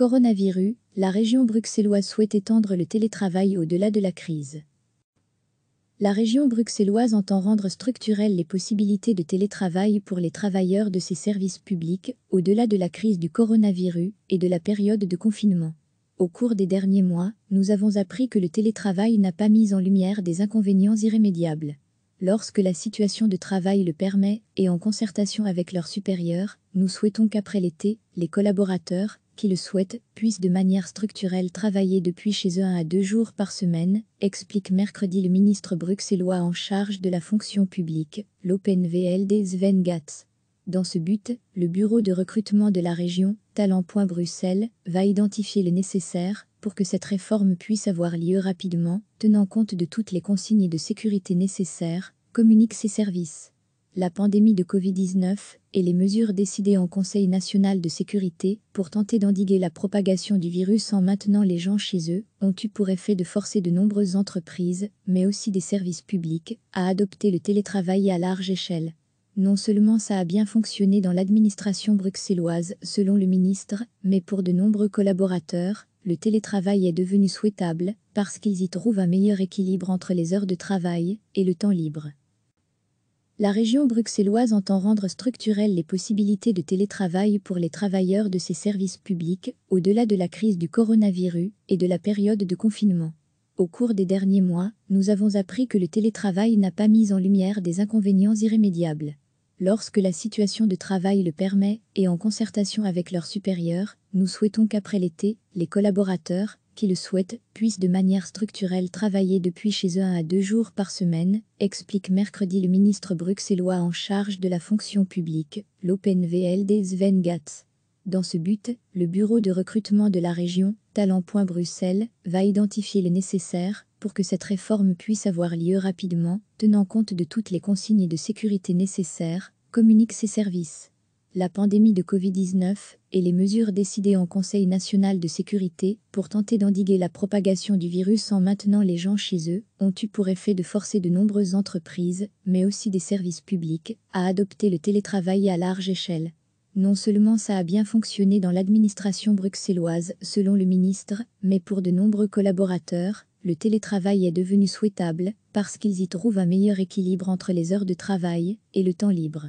coronavirus, la région bruxelloise souhaite étendre le télétravail au-delà de la crise. La région bruxelloise entend rendre structurelles les possibilités de télétravail pour les travailleurs de ses services publics au-delà de la crise du coronavirus et de la période de confinement. Au cours des derniers mois, nous avons appris que le télétravail n'a pas mis en lumière des inconvénients irrémédiables. Lorsque la situation de travail le permet et en concertation avec leurs supérieurs, nous souhaitons qu'après l'été, les collaborateurs, qui le souhaitent puissent de manière structurelle travailler depuis chez eux un à deux jours par semaine, explique mercredi le ministre bruxellois en charge de la fonction publique, l'Open VLD Sven Gatz. Dans ce but, le bureau de recrutement de la région, Bruxelles, va identifier les nécessaires pour que cette réforme puisse avoir lieu rapidement, tenant compte de toutes les consignes de sécurité nécessaires, communique ses services la pandémie de Covid-19 et les mesures décidées en Conseil national de sécurité pour tenter d'endiguer la propagation du virus en maintenant les gens chez eux ont eu pour effet de forcer de nombreuses entreprises, mais aussi des services publics, à adopter le télétravail à large échelle. Non seulement ça a bien fonctionné dans l'administration bruxelloise, selon le ministre, mais pour de nombreux collaborateurs, le télétravail est devenu souhaitable parce qu'ils y trouvent un meilleur équilibre entre les heures de travail et le temps libre la région bruxelloise entend rendre structurelles les possibilités de télétravail pour les travailleurs de ses services publics au-delà de la crise du coronavirus et de la période de confinement. Au cours des derniers mois, nous avons appris que le télétravail n'a pas mis en lumière des inconvénients irrémédiables. Lorsque la situation de travail le permet et en concertation avec leurs supérieurs, nous souhaitons qu'après l'été, les collaborateurs, qui le souhaitent puissent de manière structurelle travailler depuis chez eux un à deux jours par semaine, explique mercredi le ministre bruxellois en charge de la fonction publique, l'OpenVLD Sven Gatz. Dans ce but, le bureau de recrutement de la région, Talent.Bruxelles, va identifier les nécessaires pour que cette réforme puisse avoir lieu rapidement, tenant compte de toutes les consignes de sécurité nécessaires, communique ses services la pandémie de Covid-19 et les mesures décidées en Conseil national de sécurité pour tenter d'endiguer la propagation du virus en maintenant les gens chez eux ont eu pour effet de forcer de nombreuses entreprises, mais aussi des services publics, à adopter le télétravail à large échelle. Non seulement ça a bien fonctionné dans l'administration bruxelloise, selon le ministre, mais pour de nombreux collaborateurs, le télétravail est devenu souhaitable parce qu'ils y trouvent un meilleur équilibre entre les heures de travail et le temps libre.